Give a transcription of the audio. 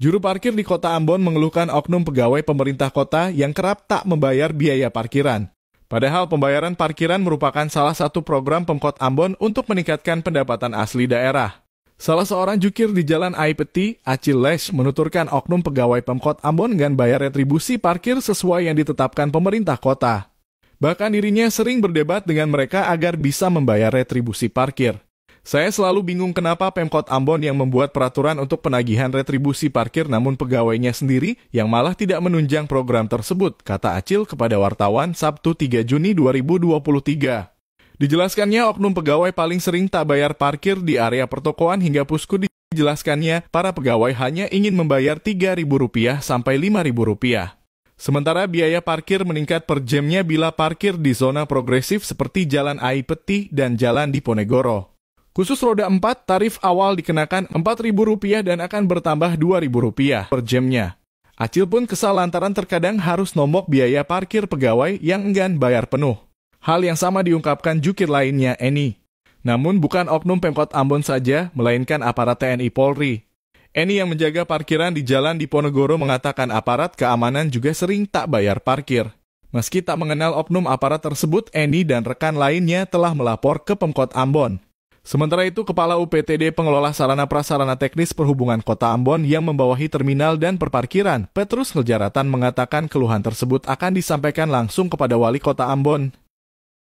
Juru parkir di kota Ambon mengeluhkan oknum pegawai pemerintah kota yang kerap tak membayar biaya parkiran. Padahal pembayaran parkiran merupakan salah satu program Pemkot Ambon untuk meningkatkan pendapatan asli daerah. Salah seorang jukir di Jalan Aipeti, Acil Les, menuturkan oknum pegawai Pemkot Ambon dengan bayar retribusi parkir sesuai yang ditetapkan pemerintah kota. Bahkan dirinya sering berdebat dengan mereka agar bisa membayar retribusi parkir. Saya selalu bingung kenapa Pemkot Ambon yang membuat peraturan untuk penagihan retribusi parkir namun pegawainya sendiri yang malah tidak menunjang program tersebut, kata Acil kepada wartawan Sabtu 3 Juni 2023. Dijelaskannya oknum pegawai paling sering tak bayar parkir di area pertokoan hingga pusku dijelaskannya para pegawai hanya ingin membayar Rp3.000 sampai Rp5.000. Sementara biaya parkir meningkat per jamnya bila parkir di zona progresif seperti Jalan Aipeti dan Jalan Diponegoro. Khusus roda 4, tarif awal dikenakan Rp4.000 dan akan bertambah Rp2.000 per jamnya. Acil pun kesal lantaran terkadang harus nombok biaya parkir pegawai yang enggan bayar penuh. Hal yang sama diungkapkan jukir lainnya, Eni. Namun bukan oknum Pemkot Ambon saja, melainkan aparat TNI Polri. Eni yang menjaga parkiran di jalan Diponegoro mengatakan aparat keamanan juga sering tak bayar parkir. Meski tak mengenal oknum aparat tersebut, Eni dan rekan lainnya telah melapor ke Pemkot Ambon. Sementara itu, Kepala UPTD Pengelola Sarana Prasarana Teknis Perhubungan Kota Ambon yang membawahi terminal dan perparkiran, Petrus Lejaratan mengatakan keluhan tersebut akan disampaikan langsung kepada Wali Kota Ambon.